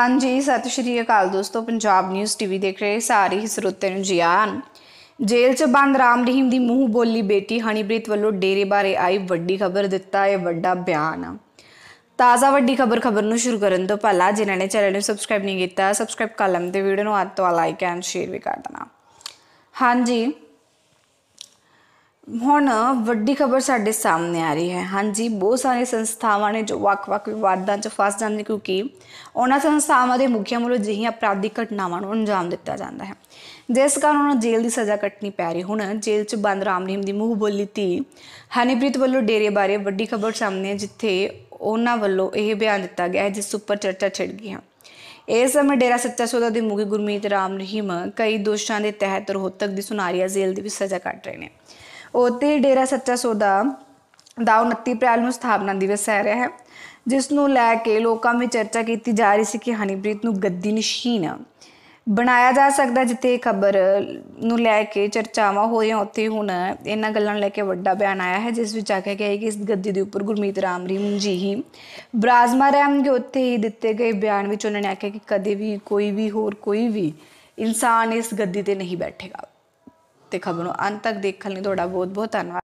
ਹਾਂਜੀ ਸਤਿ ਸ਼੍ਰੀ ਅਕਾਲ ਦੋਸਤੋ ਪੰਜਾਬ ਨਿਊਜ਼ ਟੀਵੀ ਦੇਖ ਰਹੇ ਸਾਰੇ ਹੀ ਸਰੋਤਿਆਂ ਨੂੰ ਜੀ ਆਇਆਂ ਜੇਲ੍ਹ 'ਚ ਬੰਦ ਰਾਮ ਰਹੀਮ ਦੀ ਮੂੰਹ ਬੋਲੀ ਬੇਟੀ ਹਣੀਬ੍ਰਿਤ ਵੱਲੋਂ ਡੇਰੇ ਬਾਰੇ ਆਈ ਵੱਡੀ ਖਬਰ ਦਿੱਤਾ ਇਹ ਵੱਡਾ ਬਿਆਨ ਤਾਜ਼ਾ ਵੱਡੀ ਖਬਰ ਖਬਰ ਨੂੰ ਸ਼ੁਰੂ ਕਰਨ ਤੋਂ ਪਹਿਲਾਂ ਜਿਨ੍ਹਾਂ ਨੇ ਚੈਨਲ ਨੂੰ ਸਬਸਕ੍ਰਾਈਬ ਨਹੀਂ ਕੀਤਾ ਸਬਸਕ੍ਰਾਈਬ ਕਰ ਲੈਣ ਤੇ ਵੀਡੀਓ ਨੂੰ ਅੱਜ ਤੋਂ ਲਾਈਕ ਐਂਡ ਸ਼ੇਅਰ ਵੀ ਕਰ ਦੇਣਾ ਹਾਂਜੀ ਹੁਣ ਵੱਡੀ ਖਬਰ ਸਾਡੇ ਸਾਹਮਣੇ ਆ ਰਹੀ ਹੈ ਹਾਂਜੀ ਬਹੁਤ ਸਾਰੇ ਸੰਸਥਾਵਾਂ ਨੇ ਜੋ ਵੱਖ-ਵੱਖ ਵਿਵਾਦਾਂ 'ਚ ਫਸ ਜਾਂਦੇ ਕਿਉਂਕਿ ਉਹਨਾਂ ਸੰਸਥਾਵਾਂ ਦੇ ਮੁਖੀਆਂ ਵੱਲੋਂ ਜਿਹੀਆਂ ਅਪਰਾਧਿਕ ਘਟਨਾਵਾਂ ਨੂੰ ਅੰਜਾਮ ਦਿੱਤਾ ਜਾਂਦਾ ਹੈ ਜਿਸ ਕਾਰਨ ਉਹਨਾਂ ਨੂੰ ਜੇਲ੍ਹ ਦੀ ਸਜ਼ਾ ਕੱਟਣੀ ਪੈ ਰਹੀ ਹੁਣ ਜੇਲ੍ਹ 'ਚ ਬੰਦ ਰਾਮਨੀਮ ਦੀ ਮੂੰਹ ਬੋਲੀ ਤੀ ਹਨੀਪ੍ਰੀਤ ਵੱਲੋਂ ਡੇਰੇ ਬਾਰੇ ਵੱਡੀ ਖਬਰ ਸਾਹਮਣੇ ਜਿੱਥੇ ਉਹਨਾਂ ਵੱਲੋਂ ਇਹ ਬਿਆਨ ਦਿੱਤਾ ਗਿਆ ਹੈ ਜਿਸ ਉੱਪਰ ਚਰਚਾ ਛਿੜ ਗਈ ਹੈ ਇਸ ਸਮੇਂ ਡੇਰਾ ਸੱਚਾ ਸੌਦਾ ਦੇ ਮੁਖੀ ਗੁਰਮੀਤ ਰਾਮ ਰਹੀਮ ਕਈ ਦੋਸ਼ਾਂ ਦੇ ਤਹਿਤ ਰੋਹਤਕ ਦੀ ਸੁਨਾਰੀਆ ਜੇਲ੍ਹ ਦੀ ਵੀ ਸਜ਼ਾ ਕੱਟ ਰਹੇ ਨੇ ਉਹਤੇ ਡੇਰਾ ਸੱਚਾ ਸੌਦਾ ਦਾ 29 ਅਪ੍ਰੈਲ ਨੂੰ ਸਥਾਪਨਾ ਦਿਵਸ ਹੈ ਰਿਹਾ ਹੈ ਜਿਸ ਨੂੰ ਲੈ ਕੇ ਲੋਕਾਂ ਵਿੱਚ ਚਰਚਾ ਕੀਤੀ ਜਾ ਰਹੀ ਸੀ ਕਿ ਹਨੀਪ੍ਰੀਤ ਨੂੰ ਗੱਦੀ ਨਸ਼ੀਨ ਬਣਾਇਆ ਜਾ ਸਕਦਾ ਜਿੱਥੇ ਖਬਰ ਨੂੰ ਲੈ ਕੇ ਚਰਚਾਵਾਂ ਹੋ ਉੱਥੇ ਹੁਣ ਇਹਨਾਂ ਗੱਲਾਂ ਨੂੰ ਲੈ ਕੇ ਵੱਡਾ ਬਿਆਨ ਆਇਆ ਹੈ ਜਿਸ ਵਿੱਚ ਆ ਕੇ ਹੈ ਕਿ ਇਸ ਗੱਦੀ ਦੇ ਉੱਪਰ ਗੁਰਮੀਤ ਰਾਮ ਰੀਮ ਜੀ ਹੀ ਬਰਾਜ਼ਮਾ ਰਹਿਣਗੇ ਉੱਥੇ ਹੀ ਦਿੱਤੇ ਗਏ ਬਿਆਨ ਵਿੱਚ ਉਹਨਾਂ ਨੇ ਆਖਿਆ ਕਿ ਕਦੇ ਵੀ ਕੋਈ ਵੀ ਹੋਰ ਕੋਈ ਵੀ ਇਨਸਾਨ ਇਸ ਗੱਦੀ ਤੇ ਨਹੀਂ ਬੈਠੇਗਾ ਤੇ ਖਬਰ ਨੂੰ ਅੰਤ ਤੱਕ ਦੇਖਣ ਲਈ ਤੁਹਾਡਾ ਬਹੁਤ ਬਹੁਤ ਧੰਨਵਾਦ